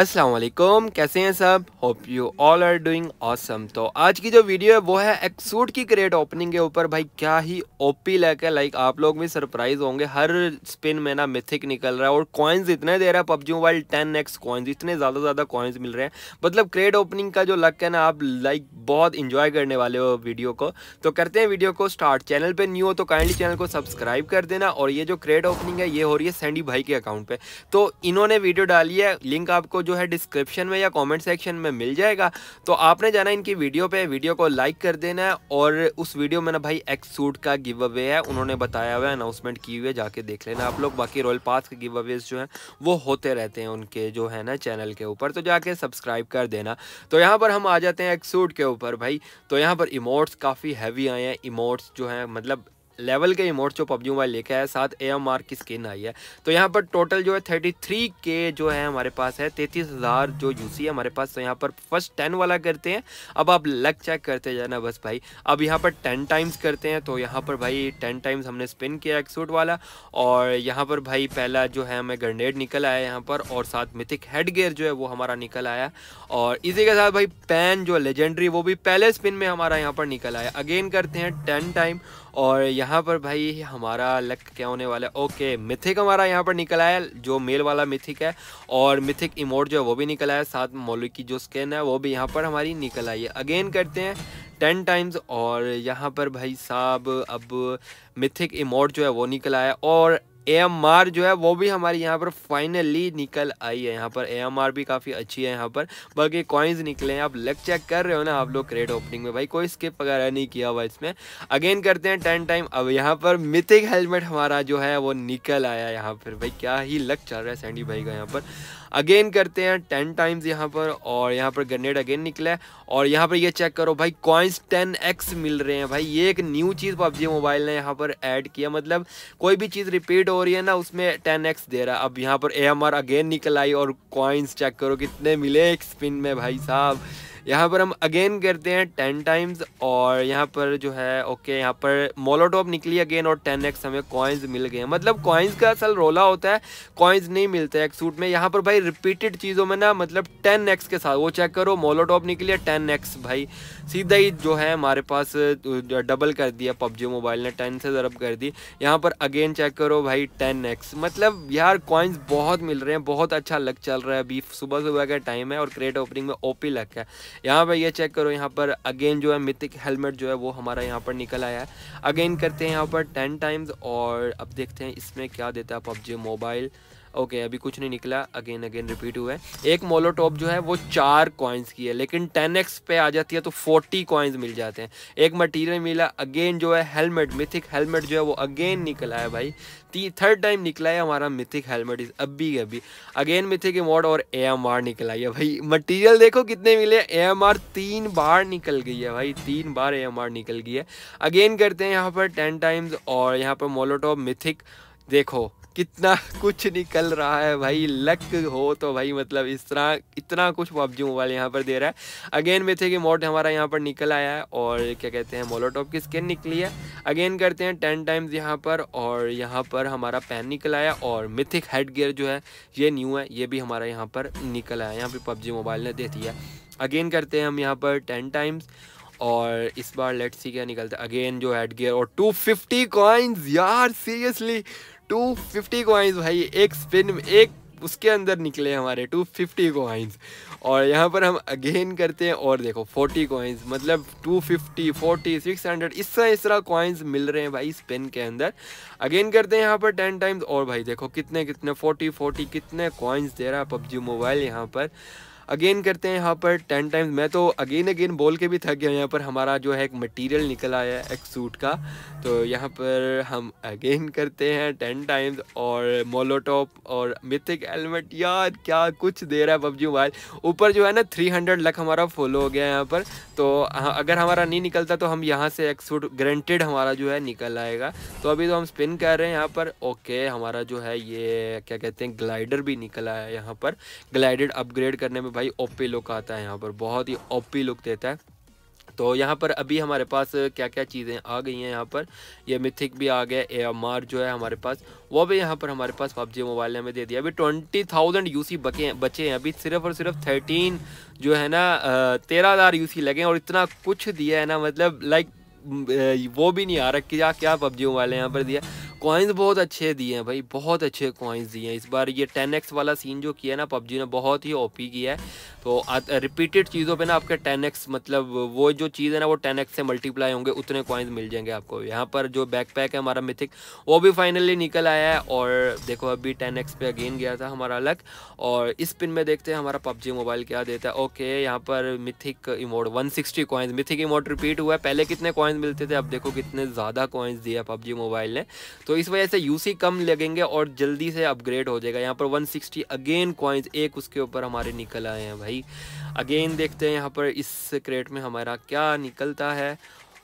असलम कैसे हैं सब hope you all are doing awesome तो आज की जो वीडियो है वो है एक्सूट की क्रेट ओपनिंग के ऊपर भाई क्या ही ओपी लैक है लाइक आप लोग भी सरप्राइज होंगे हर स्पिन में ना मिथिक निकल रहा है और कॉइन्स इतने दे रहा है PUBG mobile ten x coins इतने ज़्यादा ज़्यादा कॉइन्स मिल रहे हैं मतलब क्रेट ओपनिंग का जो लक है ना आप लाइक बहुत इंजॉय करने वाले हो वीडियो को तो करते हैं वीडियो को स्टार्ट चैनल पर न्यू हो तो काइंडली चैनल को सब्सक्राइब कर देना और ये जो क्रेट ओपनिंग है ये हो रही है सैंडी भाई के अकाउंट पर तो इन्होंने वीडियो डाली है लिंक आपको जो है डिस्क्रिप्शन में या कमेंट सेक्शन में मिल जाएगा तो आपने जाना इनकी वीडियो पे वीडियो को लाइक कर देना है और उस वीडियो में ना भाई एक्स सूट का गिव अवे है उन्होंने बताया हुआ है अनाउंसमेंट की हुई है जाके देख लेना आप लोग बाकी रॉयल पास के गिव अवेज जो हैं वो होते रहते हैं उनके जो है ना चैनल के ऊपर तो जाके सब्सक्राइब कर देना तो यहाँ पर हम आ जाते हैं एक्सूट के ऊपर भाई तो यहाँ पर इमोट्स काफ़ी हैवी आए हैं इमोट्स जो हैं मतलब लेवल के इमोट जो पबजी मोबाइल लेके आया साथ ए एम आर की स्किन आई है तो यहाँ पर टोटल जो है थर्टी थ्री के जो है हमारे पास है तैंतीस हज़ार जो यूसी है हमारे पास तो यहाँ पर फर्स्ट टेन वाला करते हैं अब आप लक चेक करते जाना बस भाई अब यहाँ पर टेन टाइम्स करते हैं तो यहाँ पर भाई टेन टाइम्स हमने स्पिन किया एक सूट वाला और यहाँ पर भाई पहला जो है हमें ग्रनेड निकल आया यहाँ पर और साथ मिथिक हेड गेयर जो है वो हमारा निकल आया और इसी के साथ भाई पैन जो लेजेंडरी वो भी पहले स्पिन में हमारा यहाँ पर निकल आया अगेन करते हैं टेन टाइम और यहाँ पर भाई हमारा लक क्या होने वाला है ओके मिथिक हमारा यहाँ पर निकला है जो मेल वाला मिथिक है और मिथिक इमोट जो है वो भी निकला है साथ मोलिक की जो स्किन है वो भी यहाँ पर हमारी निकल आई है अगेन करते हैं टेन टाइम्स और यहाँ पर भाई साहब अब मिथिक इमोट जो है वो निकला है और आर जो है वो भी हमारे यहाँ पर फाइनली निकल आई है यहाँ पर आर भी काफ़ी अच्छी है यहाँ पर बल्कि कॉइन्स निकले हैं आप लग चेक कर रहे हो ना आप लोग क्रेड ओपनिंग में भाई कोई स्किप वगैरह नहीं किया हुआ इसमें अगेन करते हैं टेन टाइम अब यहाँ पर मिथिक हेलमेट हमारा जो है वो निकल आया यहाँ पर भाई क्या ही लक चल रहा है सैंडी भाई का यहाँ पर अगेन करते हैं टेन टाइम्स यहाँ पर और यहाँ पर ग्रेनेड अगेन निकला है और यहाँ पर ये चेक करो भाई कॉइन्स टेन एक्स मिल रहे हैं भाई ये एक न्यू चीज़ पबजी मोबाइल ने यहाँ पर ऐड किया मतलब कोई भी चीज़ रिपीट हो रही है ना उसमें टेन एक्स दे रहा है अब यहाँ पर ए अगेन निकल आई और कॉइन्स चेक करो कितने मिले एक स्पिन में भाई साहब यहाँ पर हम अगेन करते हैं टेन टाइम्स और यहाँ पर जो है ओके यहाँ पर मोलोटॉप निकली अगेन और टेन एक्स हमें कॉइन्स मिल गए मतलब कॉइन्स का असल रोला होता है कॉइन्स नहीं मिलते एक सूट में यहाँ पर भाई रिपीटेड चीज़ों में ना मतलब टेन एक्स के साथ वो चेक करो मोलोटॉप निकली टेन एक्स भाई सीधा ही जो है हमारे पास डबल कर दिया पबजी मोबाइल ने टेन से ज़रब कर दी यहाँ पर अगेन चेक करो भाई टेन एक्स मतलब यार कॉइन्स बहुत मिल रहे हैं बहुत अच्छा लग चल रहा है अभी सुबह सुबह का टाइम है और क्रेट ओपनिंग में ओपी लग है यहाँ पर ये चेक करो यहाँ पर अगेन जो है मिथिक हेलमेट जो है वो हमारा यहाँ पर निकल आया है अगेन करते हैं यहाँ पर टेन टाइम्स और अब देखते हैं इसमें क्या देता है पबजी मोबाइल ओके अभी कुछ नहीं निकला अगेन अगेन रिपीट हुआ है एक मोलोटॉप जो है वो चार कॉइन्स की है लेकिन टेन एक्स पे आ जाती है तो फोर्टी कॉइन्स मिल जाते हैं एक मटीरियल मिला अगेन जो है हेलमेट मिथिक हेलमेट जो है वो अगेन निकला है भाई थर्ड टाइम निकला है हमारा मिथिक हेलमेट इज अभी अभी अगेन मिथिक इमोड और ए एम आर निकला है भाई मटीरियल देखो कितने मिले ए एम आर तीन बार निकल गई है भाई तीन बार ए एम आर निकल गई है अगेन करते हैं यहाँ पर टेन टाइम्स और यहाँ पर मोलोटॉप मिथिक देखो कितना कुछ निकल रहा है भाई लक हो तो भाई मतलब इस तरह इतना कुछ पबजी मोबाइल यहाँ पर दे रहा है अगेन थे कि मोड हमारा यहाँ पर निकल आया है और क्या कहते हैं मोलोटॉप की स्किन निकली है अगेन करते हैं टेन टाइम्स यहाँ पर और यहाँ पर हमारा पेन निकल आया और मिथिक हेड गियर जो है ये न्यू है ये भी हमारा यहाँ पर निकल आया यहाँ पर पबजी मोबाइल ने दे दिया अगेन करते हैं हम यहाँ पर टेन टाइम्स और इस बार लेट्स सी क्या निकलता है अगेन जो हेड गियर और 250 कॉइन्स यार सीरियसली टू फिफ्टी कोइंस भाई एक स्पिन में एक उसके अंदर निकले हमारे टू फिफ्टी कोइंस और यहाँ पर हम अगेन करते हैं और देखो फोर्टी कोइंस मतलब two fifty forty six hundred इस तरह इस तरह कोइंस मिल रहे हैं भाई स्पिन के अंदर अगेन करते हैं यहाँ पर टेन टाइम्स और भाई देखो कितने कितने फोर्टी फोर्टी कितने कोइंस दे रहा है पबजी मोबाइल यहाँ पर अगेन करते हैं यहाँ पर टेन टाइम्स मैं तो अगेन अगेन बोल के भी थक गया यहाँ पर हमारा जो है एक मटेरियल निकल आया है एक सूट का तो यहाँ पर हम अगेन करते हैं टेन टाइम्स और मोलोटॉप और मिथिक हेलमेट यार क्या कुछ दे रहा है पबजी मोबाइल ऊपर जो है ना थ्री हंड्रेड लक हमारा फॉलो हो गया है यहाँ पर तो हाँ, अगर हमारा नहीं निकलता तो हम यहाँ से एक सूट ग्रेंटेड हमारा जो है निकल आएगा तो अभी तो हम स्पिन कर रहे हैं यहाँ पर ओके हमारा जो है ये क्या कहते हैं ग्लाइडर भी निकला है यहाँ पर ग्लाइडेड अपग्रेड करने में भाई ओपी लुक आता है यहाँ पर बहुत ही ओपी लुक देता है तो यहाँ पर अभी हमारे पास क्या क्या चीज़ें आ गई हैं यहाँ पर ये मिथिक भी आ गया ए मार जो है हमारे पास वो भी यहाँ पर हमारे पास पबजी मोबाइल ने हमें दे दिया अभी ट्वेंटी थाउजेंड यू सी बचे बचे हैं अभी सिर्फ और सिर्फ थर्टीन जो है ना तेरह हज़ार यू सी लगे और इतना कुछ दिया है ना मतलब लाइक वो भी नहीं आ रहा कि क्या क्या पबजी मोबाइल ने यहाँ पर दिया कॉइन्स बहुत अच्छे दिए हैं भाई बहुत अच्छे कॉइन्स दिए हैं इस बार ये टेन एक्स वाला सीन जो किया ना पबजी ने बहुत ही ओपी किया है तो रिपीटेड चीज़ों पे ना आपके टेन एक्स मतलब वो जो चीज़ है ना वो टेन एक्स से मल्टीप्लाई होंगे उतने कॉइन्स मिल जाएंगे आपको यहाँ पर जो बैक पैक है हमारा मिथिक वो भी फाइनली निकल आया है और देखो अभी टेन एक्स पे अगेन गया था हमारा अलग और इस पिन में देखते हैं हमारा पबजी मोबाइल क्या देता है ओके यहाँ पर mythic emote one sixty coins mythic emote repeat हुआ है पहले कितने कॉइन्स मिलते थे अब देखो कितने ज़्यादा कॉइन्स दिए पबजी मोबाइल ने तो तो इस वजह से यूसी कम लगेंगे और जल्दी से अपग्रेड हो जाएगा यहाँ पर 160 अगेन कॉइन्स एक उसके ऊपर हमारे निकल आए हैं भाई अगेन देखते हैं यहाँ पर इस क्रेट में हमारा क्या निकलता है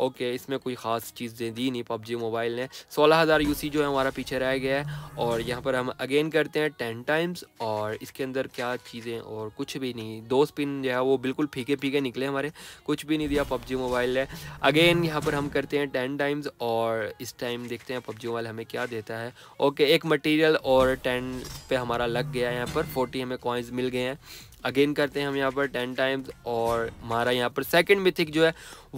ओके इसमें कोई ख़ास चीज़ें दी नहीं पबजी मोबाइल ने सोलह हज़ार यू जो है हमारा पीछे रह गया है और यहाँ पर हम अगेन करते हैं टेन टाइम्स और इसके अंदर क्या चीज़ें और कुछ भी नहीं दो स्पिन जो है वो बिल्कुल फीके फीके निकले हमारे कुछ भी नहीं दिया पबजी मोबाइल ने अगेन यहाँ पर हम करते हैं टेन टाइम्स और इस टाइम देखते हैं पबजी मोबाइल हमें क्या देता है ओके एक मटीरियल और टेन पे हमारा लग गया है यहाँ पर फोर्टी हमें कॉइन्स मिल गए हैं अगेन करते हैं हम यहाँ पर टेन टाइम्स और हमारा यहाँ पर सेकंड मिथिक जो है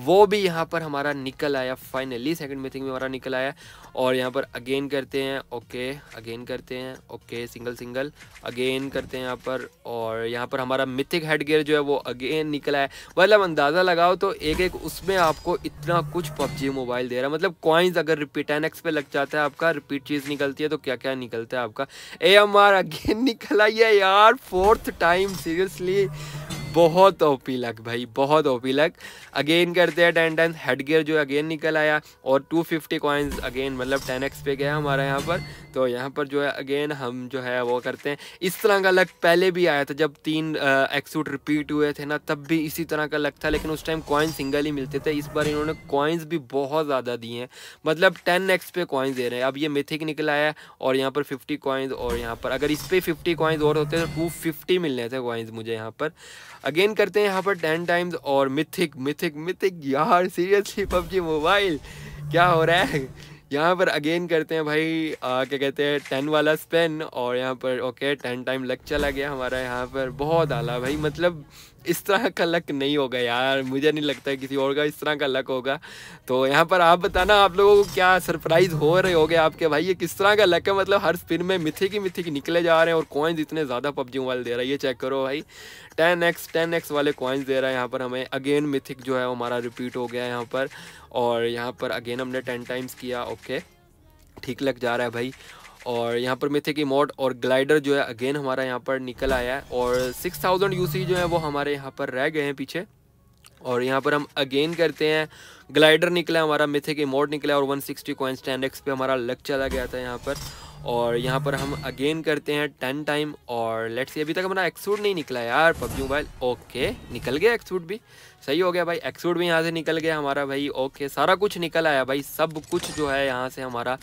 वो भी यहाँ पर हमारा निकल आया फाइनली सेकंड मिथिक में हमारा निकल आया और यहाँ पर अगेन करते हैं ओके अगेन करते हैं ओके सिंगल सिंगल अगेन करते हैं यहाँ पर और यहाँ पर हमारा मिथिक हेड जो है वो अगेन निकल आया मतलब अंदाज़ा लगाओ तो एक एक उसमें आपको इतना कुछ पबजी मोबाइल दे रहा है मतलब कॉइन्स अगर रिपीट टेन एक्स पे लग जाता है आपका रिपीट चीज़ निकलती है तो क्या क्या निकलता है आपका ए एम आर अगेन निकला यार फोर्थ टाइम सी सीरियसली बहुत ओपी लक भाई बहुत ओपी लक अगेन करते हैं टेन टेन हेड गियर जो अगेन निकल आया और 250 फिफ्टी कॉइन्स अगेन मतलब टेन एक्स पे गया हमारा यहाँ पर तो यहाँ पर जो है अगेन हम जो है वो करते हैं इस तरह का लक पहले भी आया था जब तीन एक्सूट रिपीट हुए थे ना तब भी इसी तरह का लक था लेकिन उस टाइम कॉइन सिंगल ही मिलते थे इस बार इन्होंने कॉइन्स भी बहुत ज़्यादा दिए हैं मतलब टेन एक्स पे कॉइन्स दे रहे हैं अब ये मिथिक निकल आया और यहाँ पर फिफ्टी कॉइन्स और यहाँ पर अगर इस पर फिफ्टी कॉइन्स और होते तो टू फिफ्टी मिलने थे कॉइन्स मुझे यहाँ पर अगेन करते हैं यहाँ पर टेन टाइम्स और मिथिक मिथिक मिथिक यार सीरियसली पबजी मोबाइल क्या हो रहा है यहाँ पर अगेन करते हैं भाई आ, क्या कहते हैं टेन वाला स्पेन और यहाँ पर ओके टेन टाइम लग चला गया हमारा यहाँ पर बहुत आला भाई मतलब इस तरह का लक नहीं होगा यार मुझे नहीं लगता है किसी और का इस तरह का लक होगा तो यहाँ पर आप बताना आप लोगों को क्या सरप्राइज हो रहे हो आपके भाई ये किस तरह का लक है मतलब हर स्पिन में मिथिक ही मिथिक निकले जा रहे हैं और कॉइन्स इतने ज़्यादा पबजी मोबाइल दे रहा है ये चेक करो भाई टेन एक्स टेन एक्स वाले कॉइन्स दे रहा है यहाँ पर हमें अगेन मिथिक जो है हमारा रिपीट हो गया है यहाँ पर और यहाँ पर अगेन हमने टेन टाइम्स किया ओके ठीक लग जा रहा है भाई और यहाँ पर मिथिक इमोट और ग्लाइडर जो है अगेन हमारा यहाँ पर निकल आया है और सिक्स थाउजेंड यूसी जो है वो हमारे यहाँ पर रह गए हैं पीछे और यहाँ पर हम अगेन करते हैं ग्लाइडर निकला हमारा मिथिक इमोट निकला और 160 सिक्सटी कॉइन स्टैंड एक्स पे हमारा लग चला गया था यहाँ पर और यहाँ पर हम अगेन करते हैं टेन टाइम और लेट्स सी अभी तक हमारा एक्सूट नहीं निकला यार पबजी मोबाइल ओके निकल गया एक्सूट भी सही हो गया भाई एक्सूट भी यहाँ से निकल गया हमारा भाई ओके सारा कुछ निकल आया भाई सब कुछ जो है यहाँ से हमारा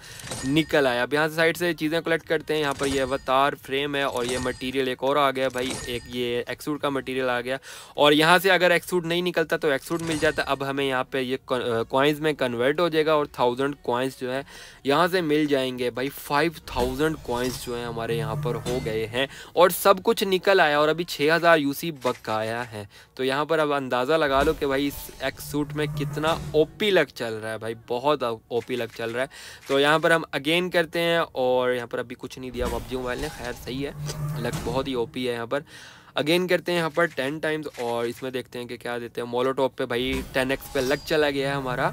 निकल आया अब यहाँ से साइड से चीज़ें कलेक्ट करते हैं यहाँ पर ये यह अवतार फ्रेम है और ये मटीरियल एक और आ गया भाई एक ये एक्सूट का मटीरियल आ गया और यहाँ से अगर एक्सूट नहीं निकलता तो एक्सूट मिल जाता अब हमें यहाँ पर ये कॉइन्स में कन्वर्ट हो जाएगा और थाउजेंड कॉइन्स जो है यहाँ से मिल जाएंगे भाई फाइव थाउजेंड कॉइन्स जो हैं हमारे यहाँ पर हो गए हैं और सब कुछ निकल आया और अभी छः हज़ार यू सी बकाया है तो यहाँ पर अब अंदाज़ा लगा लो कि भाई इस एक्स सूट में कितना ओपी लग चल रहा है भाई बहुत ओपी लग चल रहा है तो यहाँ पर हम अगेन करते हैं और यहाँ पर अभी कुछ नहीं दिया पबजी मोबाइल ने खैर सही है लग बहुत ही पी है यहाँ पर अगेन करते हैं यहाँ पर टेन टाइम्स और इसमें देखते हैं कि क्या देते हैं मोलोटॉप पे भाई टेन एक्स पे लग चला गया है हमारा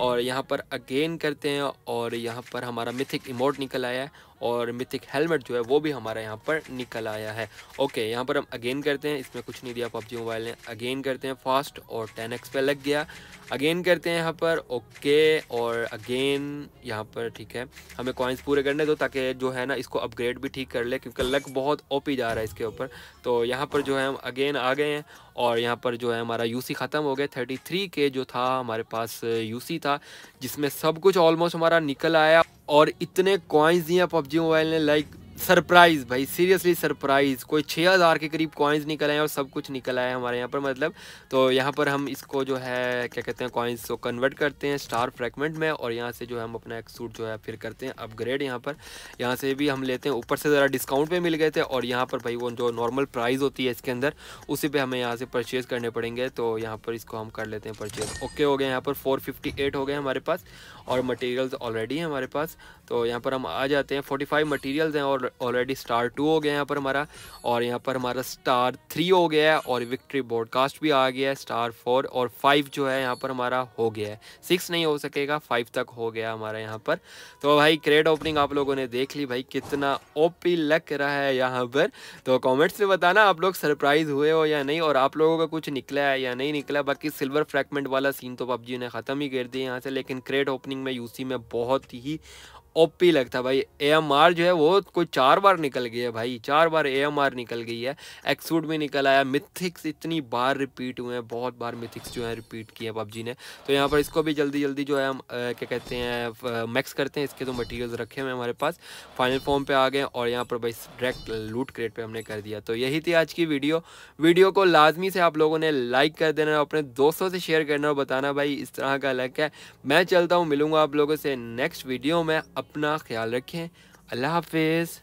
और यहाँ पर अगेन करते हैं और यहाँ पर हमारा मिथिक इमोट निकल आया है और मिथिक हेलमेट जो है वो भी हमारा यहाँ पर निकल आया है ओके यहाँ पर हम अगेन करते हैं इसमें कुछ नहीं दिया पबजी मोबाइल ने अगेन करते हैं फास्ट और टेन एक्स पे लग गया अगेन करते हैं यहाँ पर ओके और अगेन यहाँ पर ठीक है हमें कॉइन्स पूरे करने दो ताकि जो है ना इसको अपग्रेड भी ठीक कर ले क्योंकि लक बहुत ओपी जा रहा है इसके ऊपर तो यहाँ पर जो है हम अगेन आ गए हैं और यहाँ पर जो है हमारा यूसी ख़त्म हो गया थर्टी थ्री के जो था हमारे पास यूसी था जिसमें सब कुछ ऑलमोस्ट हमारा निकल आया और इतने कॉइन्स दिए पबजी मोबाइल ने लाइक सरप्राइज़ भाई सीरियसली सरप्राइज़ कोई छः हज़ार के करीब कॉइन्स निकल आए और सब कुछ निकल आया हमारे यहाँ पर मतलब तो यहाँ पर हम इसको जो है क्या कहते हैं कॉइन्स को कन्वर्ट करते हैं स्टार फ्रैगमेंट में और यहाँ से जो है हम अपना एक सूट जो है फिर करते हैं अपग्रेड यहाँ पर यहाँ से भी हम लेते हैं ऊपर से ज़रा डिस्काउंट पर मिल गए थे और यहाँ पर भाई वो जो नॉर्मल प्राइज़ होती है इसके अंदर उसी पर हमें यहाँ से परचेज़ करने पड़ेंगे तो यहाँ पर इसको हम कर लेते हैं परचेज़ ओके हो गए यहाँ पर फोर हो गए हमारे पास और मटेरियल्स ऑलरेडी हैं हमारे पास तो यहाँ पर हम आ जाते हैं 45 मटीरियल्स हैं और ऑलरेडी स्टार टू हो गया यहाँ पर हमारा और यहाँ पर हमारा स्टार थ्री हो गया है और विक्ट्री ब्रॉडकास्ट भी आ गया है स्टार फोर और फाइव जो है यहाँ पर हमारा हो गया है सिक्स नहीं हो सकेगा फाइव तक हो गया हमारा यहाँ पर तो भाई क्रेड ओपनिंग आप लोगों ने देख ली भाई कितना ओपी लग रहा है यहाँ पर तो कॉमेंट्स में बताना आप लोग सरप्राइज हुए हो या नहीं और आप लोगों का कुछ निकला है या नहीं निकला बाकी सिल्वर फ्रैगमेंट वाला सीन तो पबजी ने ख़त्म ही कर दिया यहाँ से लेकिन क्रेड ओपनिंग ओपनिंग में यूसी में बहुत ही ओपी लगता है भाई एएमआर जो है वो कोई चार बार निकल गई है भाई चार बार एएमआर निकल गई है एक्सूड में निकल आया मिथिक्स इतनी बार रिपीट हुए हैं बहुत बार मिथिक्स जो है रिपीट किए हैं पबजी ने तो यहाँ पर इसको भी जल्दी जल्दी जो है हम क्या कहते हैं मैक्स करते हैं इसके तो मटेरियल्स रखे हुए हमारे पास फाइनल फॉर्म पर आ गए और यहाँ पर भाई डायरेक्ट लूट क्रेट पर हमने कर दिया तो यही थी आज की वीडियो वीडियो को लाजमी से आप लोगों ने लाइक कर देना और अपने दोस्तों से शेयर करना और बताना भाई इस तरह का अलग है मैं चलता हूँ मिलूँगा आप लोगों से नेक्स्ट वीडियो में अपना ख्याल रखें अल्लाह हाफिज़